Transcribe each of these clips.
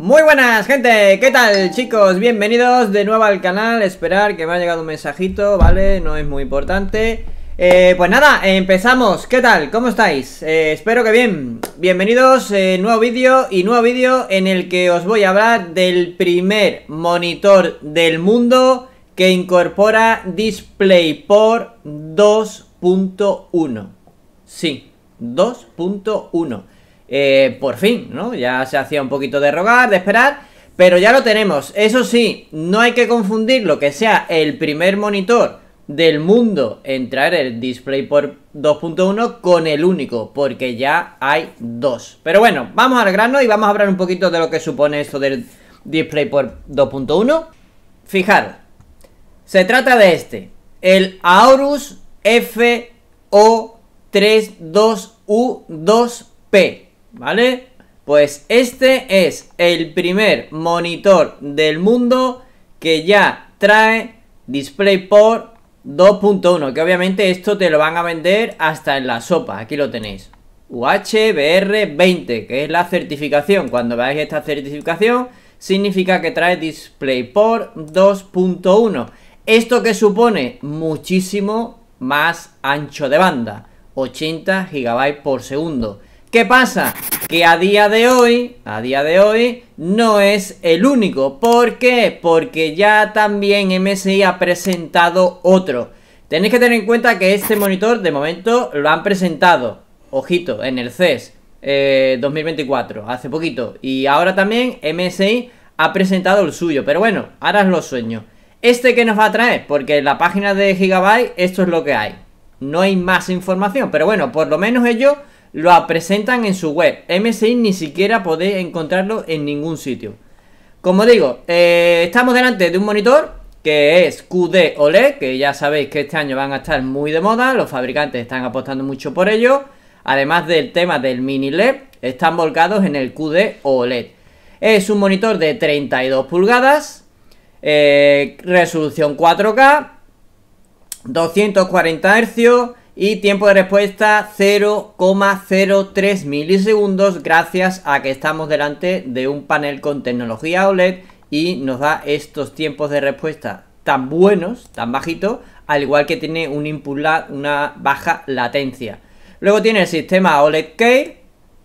Muy buenas gente, ¿qué tal chicos? Bienvenidos de nuevo al canal, esperar que me ha llegado un mensajito, ¿vale? No es muy importante eh, Pues nada, empezamos, ¿qué tal? ¿Cómo estáis? Eh, espero que bien Bienvenidos, eh, nuevo vídeo y nuevo vídeo en el que os voy a hablar del primer monitor del mundo que incorpora DisplayPort 2.1 Sí, 2.1 eh, por fin, ¿no? Ya se hacía un poquito de rogar, de esperar, pero ya lo tenemos. Eso sí, no hay que confundir lo que sea el primer monitor del mundo en traer el DisplayPort 2.1 con el único, porque ya hay dos. Pero bueno, vamos al grano y vamos a hablar un poquito de lo que supone esto del DisplayPort 2.1. Fijar, se trata de este, el Aorus FO32U2P. ¿vale? Pues este es el primer monitor del mundo que ya trae DisplayPort 2.1, que obviamente esto te lo van a vender hasta en la sopa, aquí lo tenéis. UHBR20, que es la certificación. Cuando veáis esta certificación, significa que trae DisplayPort 2.1. Esto que supone muchísimo más ancho de banda, 80 GB por segundo. ¿Qué pasa? Que a día de hoy, a día de hoy, no es el único. ¿Por qué? Porque ya también MSI ha presentado otro. Tenéis que tener en cuenta que este monitor de momento lo han presentado, ojito, en el CES 2024, eh, hace poquito. Y ahora también MSI ha presentado el suyo, pero bueno, ahora es lo sueño. ¿Este que nos va a traer? Porque en la página de Gigabyte esto es lo que hay. No hay más información, pero bueno, por lo menos ellos lo presentan en su web. MSI ni siquiera podéis encontrarlo en ningún sitio. Como digo, eh, estamos delante de un monitor que es QD OLED, que ya sabéis que este año van a estar muy de moda, los fabricantes están apostando mucho por ello. Además del tema del mini LED, están volcados en el QD OLED. Es un monitor de 32 pulgadas, eh, resolución 4K, 240 Hz, y tiempo de respuesta 0,03 milisegundos gracias a que estamos delante de un panel con tecnología OLED y nos da estos tiempos de respuesta tan buenos, tan bajitos, al igual que tiene un una baja latencia. Luego tiene el sistema OLED Care,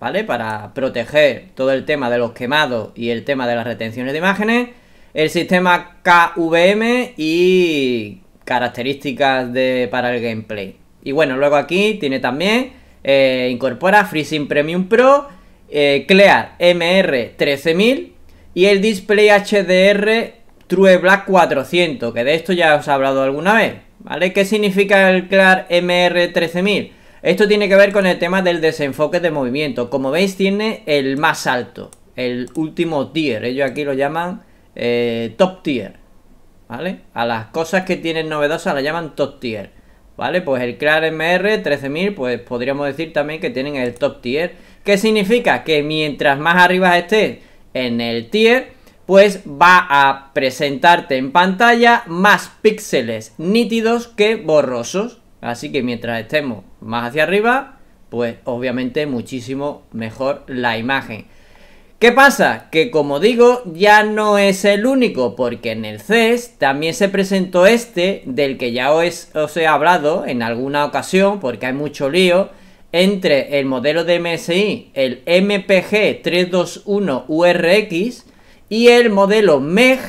¿vale? Para proteger todo el tema de los quemados y el tema de las retenciones de imágenes. El sistema KVM y características de, para el gameplay. Y bueno, luego aquí tiene también, eh, incorpora FreeSync Premium Pro, eh, Clear MR13000 y el Display HDR True Black 400, que de esto ya os he hablado alguna vez, ¿vale? ¿Qué significa el Clear MR13000? Esto tiene que ver con el tema del desenfoque de movimiento. Como veis, tiene el más alto, el último tier. Ellos aquí lo llaman eh, top tier, ¿vale? A las cosas que tienen novedosas las llaman top tier. ¿vale? Pues el CRAR MR 13000, pues podríamos decir también que tienen el top tier. ¿Qué significa? Que mientras más arriba estés en el tier, pues va a presentarte en pantalla más píxeles nítidos que borrosos. Así que mientras estemos más hacia arriba, pues obviamente muchísimo mejor la imagen. ¿Qué pasa? Que como digo, ya no es el único, porque en el CES también se presentó este, del que ya os, he hablado en alguna ocasión, porque hay mucho lío, entre el modelo de MSI, el MPG 321 URX, y el modelo MEG,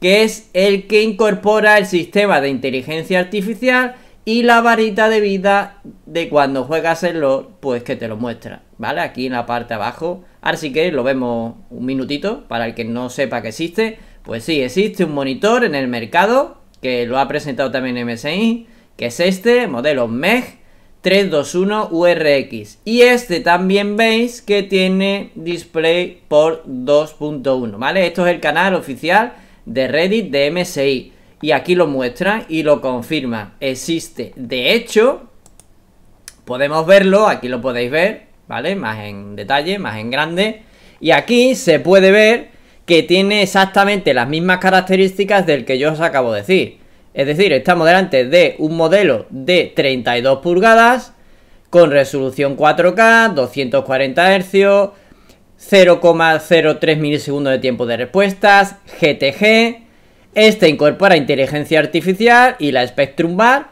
que es el que incorpora el sistema de inteligencia artificial y la varita de vida de cuando juegas el LOL, pues que te lo muestra. ¿vale? Aquí en la parte de abajo. Ahora sí que lo vemos un minutito, para el que no sepa que existe. Pues sí, existe un monitor en el mercado, que lo ha presentado también MSI, que es este, modelo MEG 321 URX. Y este también veis que tiene display por 2.1, ¿vale? Esto es el canal oficial de Reddit de MSI. Y aquí lo muestra y lo confirma Existe. De hecho, podemos verlo, aquí lo podéis ver. Más en detalle, más en grande. Y aquí se puede ver que tiene exactamente las mismas características del que yo os acabo de decir. Es decir, estamos delante de un modelo de 32 pulgadas con resolución 4K, 240 Hz, 0,03 milisegundos de tiempo de respuestas, GTG. Este incorpora inteligencia artificial y la Spectrum Bar,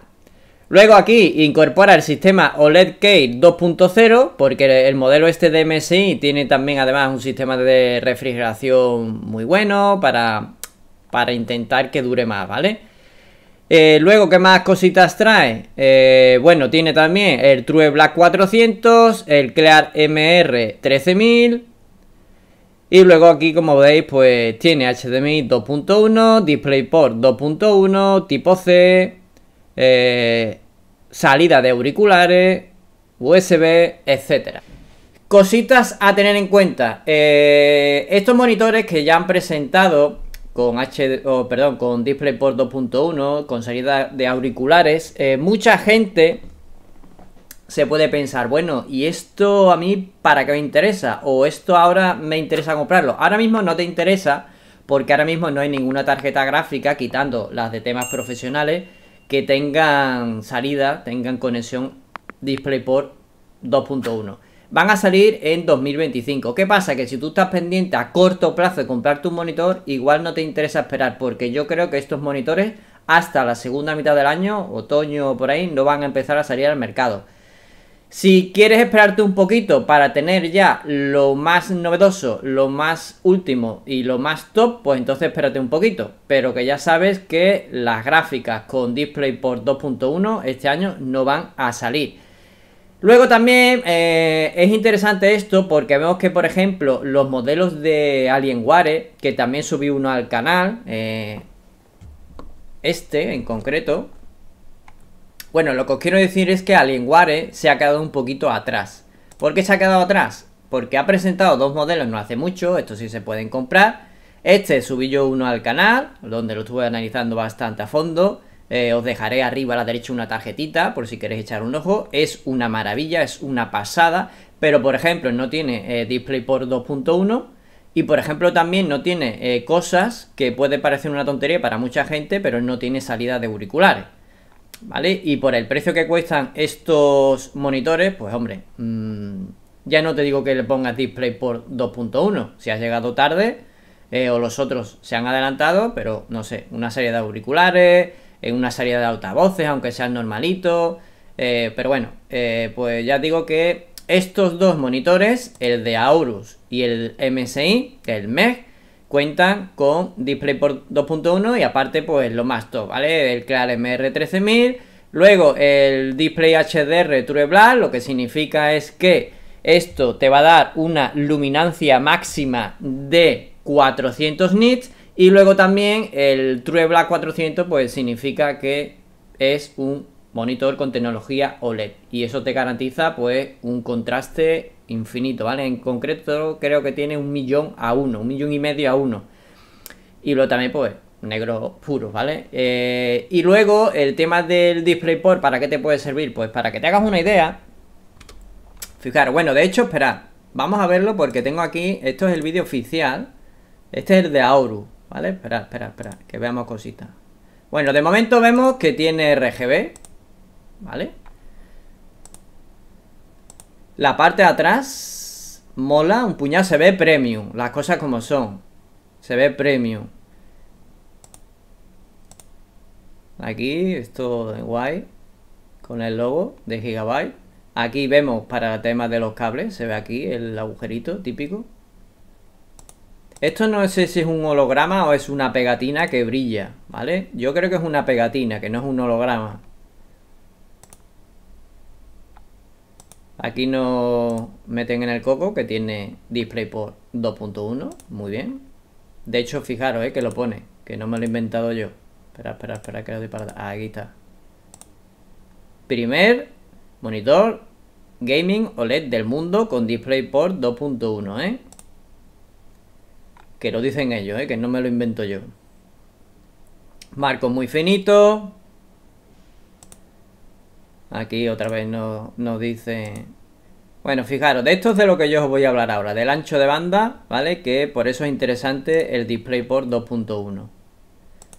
Luego aquí incorpora el sistema OLED Key 2.0 porque el modelo este de MSI tiene también además un sistema de refrigeración muy bueno para, para intentar que dure más, ¿vale? Eh, luego, ¿qué más cositas trae? Eh, bueno, tiene también el True Black 400, el Clear MR 13000, y luego aquí, como veis, pues tiene HDMI 2.1, DisplayPort 2.1, tipo C, eh, salida de auriculares, USB, etcétera. Cositas a tener en cuenta. Eh, estos monitores que ya han presentado con H, perdón, con DisplayPort 2.1, con salida de auriculares, eh, mucha gente se puede pensar, bueno, ¿y esto a mí para qué me interesa? O esto ahora me interesa comprarlo. Ahora mismo no te interesa porque ahora mismo no hay ninguna tarjeta gráfica, quitando las de temas profesionales, que tengan salida, tengan conexión DisplayPort 2.1. Van a salir en 2025. ¿Qué pasa? Que si tú estás pendiente a corto plazo de comprarte un monitor, igual no te interesa esperar, porque yo creo que estos monitores hasta la segunda mitad del año, otoño o por ahí, no van a empezar a salir al mercado. Si quieres esperarte un poquito para tener ya lo más novedoso, lo más último y lo más top, pues entonces espérate un poquito. Pero que ya sabes que las gráficas con DisplayPort 2.1 este año no van a salir. Luego también eh, es interesante esto porque vemos que, por ejemplo, los modelos de Alienware, que también subí uno al canal, eh, este en concreto, bueno, lo que os quiero decir es que Alienware se ha quedado un poquito atrás. ¿Por qué se ha quedado atrás? Porque ha presentado dos modelos no hace mucho, estos sí se pueden comprar. Este subí yo uno al canal, donde lo estuve analizando bastante a fondo. Eh, os dejaré arriba a la derecha una tarjetita por si queréis echar un ojo. Es una maravilla, es una pasada. Pero por ejemplo no tiene eh, DisplayPort 2.1. Y por ejemplo también no tiene eh, cosas que puede parecer una tontería para mucha gente, pero no tiene salida de auriculares. ¿vale? Y por el precio que cuestan estos monitores, pues hombre, mm, ya no te digo que le pongas DisplayPort 2.1, si has llegado tarde eh, o los otros se han adelantado, pero no sé, una serie de auriculares, eh, una serie de altavoces, aunque sean normalitos, eh, pero bueno, pues ya digo que estos dos monitores, el de Aorus y el MSI, el MEG, cuentan con DisplayPort 2.1 y aparte pues lo más top, ¿vale? El Clear MR13000, luego el Display HDR True Black, lo que significa es que esto te va a dar una luminancia máxima de 400 nits y luego también el True Black 400 pues significa que es un monitor con tecnología OLED y eso te garantiza pues un contraste infinito, ¿vale? En concreto creo que tiene un millón a uno, un millón y medio a uno. Y lo también pues negro puro, ¿vale? Eh, y luego el tema del DisplayPort, ¿para qué te puede servir? Pues para que te hagas una idea. Fijar, bueno, de hecho, espera, vamos a verlo porque tengo aquí, esto es el vídeo oficial, este es el de Auru, ¿vale? Esperad, espera, espera, que veamos cositas. Bueno, de momento vemos que tiene RGB, ¿Vale? La parte de atrás mola un puñado, se ve premium, las cosas como son. Se ve premium. Aquí, esto guay, con el logo de Gigabyte. Aquí vemos para el tema de los cables, se ve aquí el agujerito típico. Esto no sé si es un holograma o es una pegatina que brilla, ¿vale? Yo creo que es una pegatina, que no es un holograma. Aquí nos meten en el coco que tiene DisplayPort 2.1, muy bien. De hecho, fijaros eh, que lo pone, que no me lo he inventado yo. Espera, espera, espera, que lo doy para... está. Primer monitor gaming OLED del mundo con DisplayPort 2.1, ¿eh? Que lo dicen ellos, eh, Que no me lo invento yo. Marco muy finito Aquí otra vez nos, dice... Bueno, fijaros, de esto es de lo que yo os voy a hablar ahora, del ancho de banda, ¿vale? Que por eso es interesante el DisplayPort 2.1.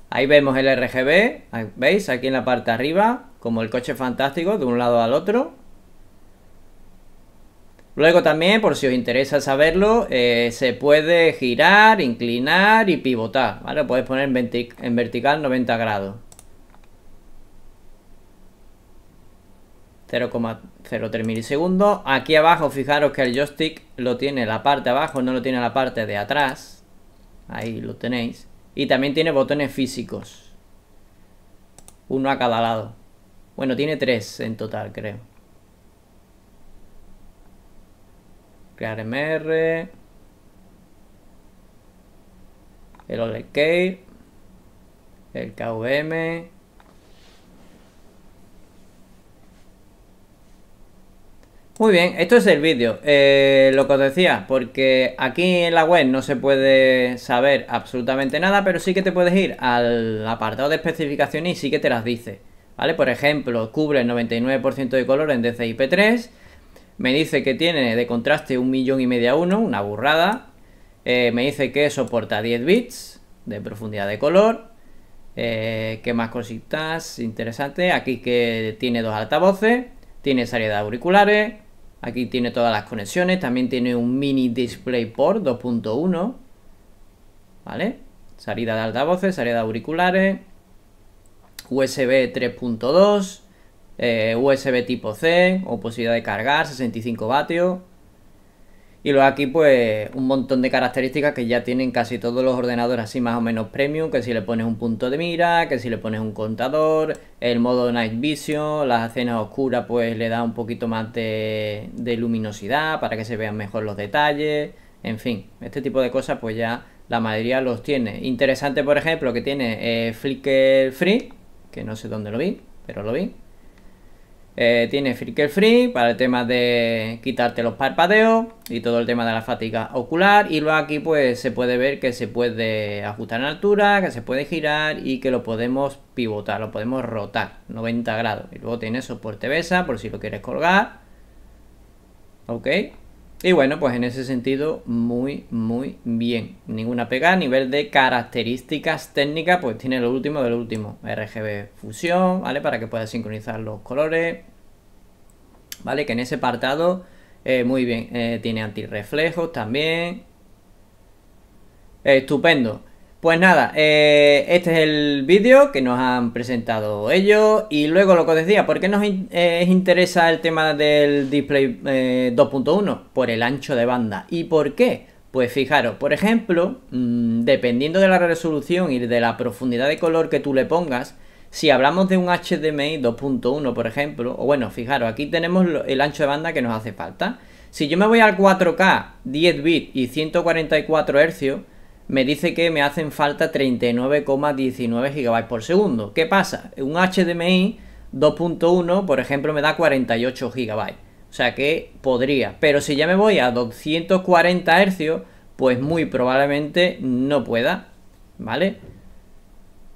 Ahí vemos el RGB, ¿veis? Aquí en la parte de arriba, como el coche fantástico, de un lado al otro. Luego también, por si os interesa saberlo, eh, se puede girar, inclinar y pivotar, ¿vale? Lo puedes poner en, en vertical 90 grados. 0,03 milisegundos. Aquí abajo, fijaros que el joystick lo tiene la parte de abajo, no lo tiene la parte de atrás. Ahí lo tenéis. Y también tiene botones físicos. Uno a cada lado. Bueno, tiene tres en total, creo. Crear MR. El Key El KVM. Muy bien, esto es el vídeo, eh, lo que os decía, porque aquí en la web no se puede saber absolutamente nada, pero sí que te puedes ir al apartado de especificaciones y sí que te las dice, ¿vale? Por ejemplo, cubre el 99% de color en DCI-P3, me dice que tiene de contraste un millón y media uno, una burrada, eh, me dice que soporta 10 bits de profundidad de color, eh, ¿qué más cositas Interesante. Aquí que tiene dos altavoces, tiene salida de auriculares, Aquí tiene todas las conexiones. También tiene un mini DisplayPort 2.1. ¿Vale? Salida de altavoces, salida de auriculares. USB 3.2. USB tipo C o posibilidad de cargar 65 vatios y luego aquí pues un montón de características que ya tienen casi todos los ordenadores así más o menos premium, que si le pones un punto de mira, que si le pones un contador, el modo Night Vision, las escenas oscuras pues le da un poquito más de, luminosidad para que se vean mejor los detalles, en fin, este tipo de cosas pues ya la mayoría los tiene. Interesante por ejemplo que tiene eh, Flickr Free, que no sé dónde lo vi, pero lo vi. Eh, tiene flicker Free para el tema de quitarte los parpadeos y todo el tema de la fatiga ocular. Y luego aquí pues se puede ver que se puede ajustar en altura, que se puede girar y que lo podemos pivotar, lo podemos rotar 90 grados. Y luego tiene soporte besa por si lo quieres colgar. Ok. Y bueno, pues en ese sentido, muy, muy bien. Ninguna pega a nivel de características técnicas, pues tiene lo último de lo último. RGB fusión, ¿vale? Para que pueda sincronizar los colores. ¿Vale? Que en ese apartado, eh, muy bien. Eh, tiene antirreflejos también. estupendo. Pues nada, eh, este es el vídeo que nos han presentado ellos y luego lo que decía, ¿por qué nos eh, interesa el tema del display 2.1? Eh, por el ancho de banda. ¿Y por qué? Pues fijaros, por ejemplo, mm, dependiendo de la resolución y de la profundidad de color que tú le pongas, si hablamos de un HDMI 2.1, por ejemplo, o bueno, fijaros, aquí tenemos el ancho de banda que nos hace falta. Si yo me voy al 4K, 10 bits y 144 Hz, me dice que me hacen falta 39,19 GB por segundo. ¿Qué pasa? Un HDMI 2.1, por ejemplo, me da 48 GB. O sea que podría. Pero si ya me voy a 240 Hz, pues muy probablemente no pueda. ¿Vale?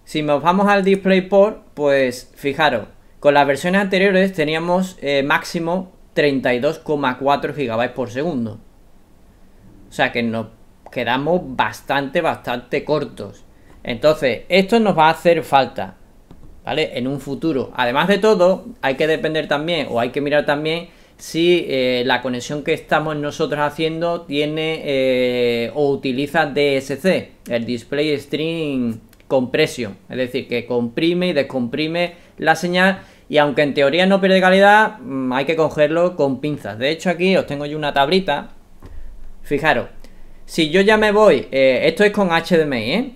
Si nos vamos al DisplayPort, pues fijaros, con las versiones anteriores teníamos eh, máximo 32,4 GB por segundo. O sea que no quedamos bastante, bastante cortos. Entonces, esto nos va a hacer falta, ¿vale? En un futuro. Además de todo, hay que depender también, o hay que mirar también si eh, la conexión que estamos nosotros haciendo tiene eh, o utiliza DSC, el Display String Compression, es decir, que comprime y descomprime la señal y aunque en teoría no pierde calidad, mm, hay que cogerlo con pinzas. De hecho aquí os tengo yo una tablita, fijaros, si yo ya me voy, eh, esto es con HDMI, ¿eh?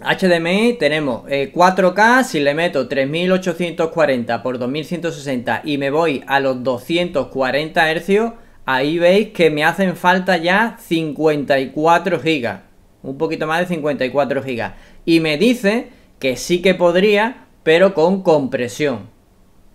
HDMI tenemos 4K, eh, si le meto 3840 por 2160 y me voy a los 240 Hz, ahí veis que me hacen falta ya 54 GB, un poquito más de 54 GB. Y me dice que sí que podría, pero con compresión,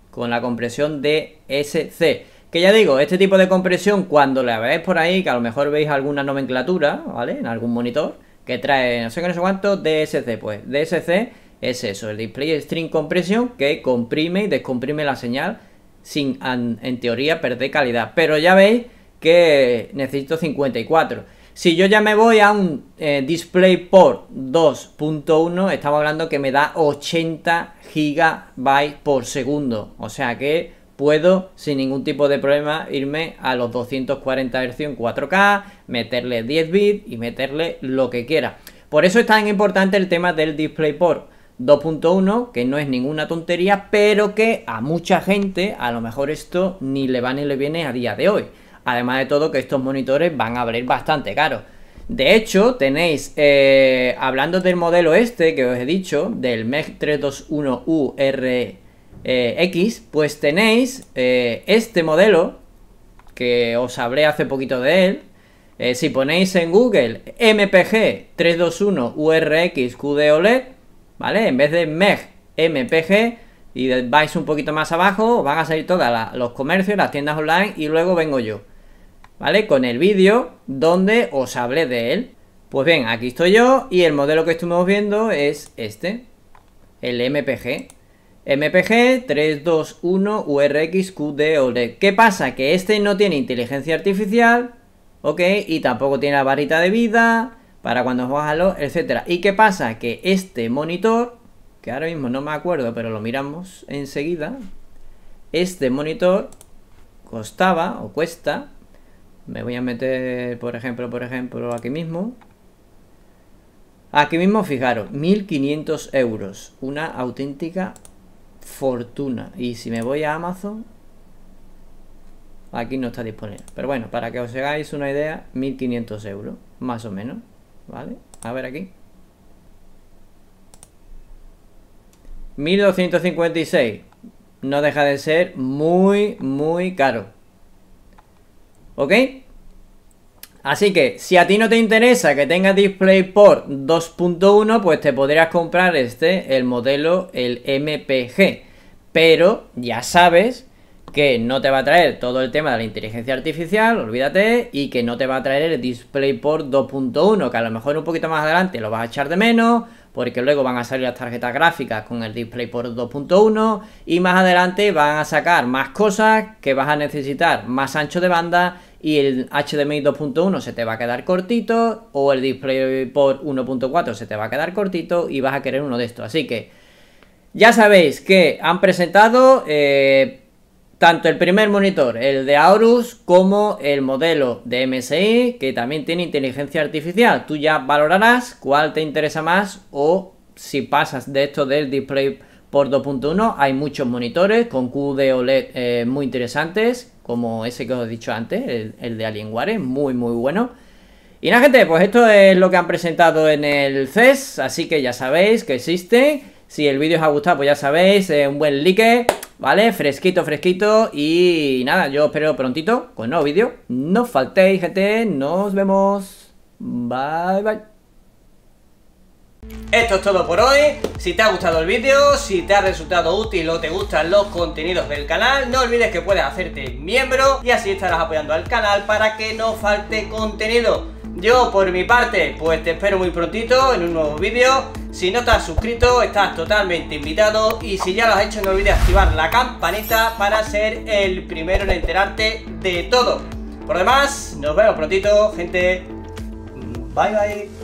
con la compresión de SC. Que ya digo, este tipo de compresión, cuando la veáis por ahí, que a lo mejor veis alguna nomenclatura, ¿vale? En algún monitor, que trae no sé qué, no sé cuánto, DSC. Pues DSC es eso, el Display String compresión que comprime y descomprime la señal sin, en teoría, perder calidad. Pero ya veis que necesito 54. Si yo ya me voy a un eh, DisplayPort 2.1, estamos hablando que me da 80 GB por segundo. O sea que puedo sin ningún tipo de problema irme a los 240 Hz 4K, meterle 10 bits y meterle lo que quiera. Por eso es tan importante el tema del DisplayPort 2.1, que no es ninguna tontería, pero que a mucha gente a lo mejor esto ni le va ni le viene a día de hoy. Además de todo que estos monitores van a abrir bastante caro. De hecho, tenéis, eh, hablando del modelo este que os he dicho, del MEG 321UR eh, X, pues tenéis eh, este modelo, que os hablé hace poquito de él. Eh, si ponéis en Google MPG 321 URX QD ¿vale? En vez de MEG MPG y vais un poquito más abajo, van a salir todos los comercios, las tiendas online y luego vengo yo, ¿vale? Con el vídeo donde os hablé de él. Pues bien, aquí estoy yo y el modelo que estuvimos viendo es este, el MPG. MPG 321 URX QD ¿Qué pasa? Que este no tiene inteligencia artificial, ¿ok? Y tampoco tiene la varita de vida para cuando os etc. etcétera. ¿Y qué pasa? Que este monitor, que ahora mismo no me acuerdo, pero lo miramos enseguida, este monitor costaba o cuesta, me voy a meter, por ejemplo, por ejemplo, aquí mismo, Aquí mismo, fijaros, 1500 euros. Una auténtica fortuna. Y si me voy a Amazon, aquí no está disponible. Pero bueno, para que os hagáis una idea, 1500 euros, más o menos. ¿Vale? A ver aquí. 1256. No deja de ser muy, muy caro. ¿Ok? Así que si a ti no te interesa que tenga DisplayPort 2.1, pues te podrías comprar este, el modelo, el MPG. Pero ya sabes que no te va a traer todo el tema de la inteligencia artificial, olvídate, y que no te va a traer el DisplayPort 2.1, que a lo mejor un poquito más adelante lo vas a echar de menos, porque luego van a salir las tarjetas gráficas con el DisplayPort 2.1, y más adelante van a sacar más cosas que vas a necesitar más ancho de banda y el HDMI 2.1 se te va a quedar cortito o el DisplayPort 1.4 se te va a quedar cortito y vas a querer uno de estos. Así que ya sabéis que han presentado eh, tanto el primer monitor, el de Aorus, como el modelo de MSI que también tiene inteligencia artificial. Tú ya valorarás cuál te interesa más o si pasas de esto del DisplayPort 2.1 hay muchos monitores con QD e OLED eh, muy interesantes como ese que os he dicho antes, el, de Alienware, muy muy bueno. Y nada gente, pues esto es lo que han presentado en el CES, así que ya sabéis que existe. Si el vídeo os ha gustado, pues ya sabéis, un buen like, ¿vale? Fresquito, fresquito. Y nada, yo espero prontito con un nuevo vídeo. No faltéis, gente. Nos vemos. Bye, bye. Esto es todo por hoy, si te ha gustado el vídeo, si te ha resultado útil o te gustan los contenidos del canal, no olvides que puedes hacerte miembro y así estarás apoyando al canal para que no falte contenido. Yo por mi parte, pues te espero muy prontito en un nuevo vídeo, si no te has suscrito estás totalmente invitado y si ya lo has hecho no olvides activar la campanita para ser el primero en enterarte de todo. Por demás, nos vemos prontito, gente. Bye bye.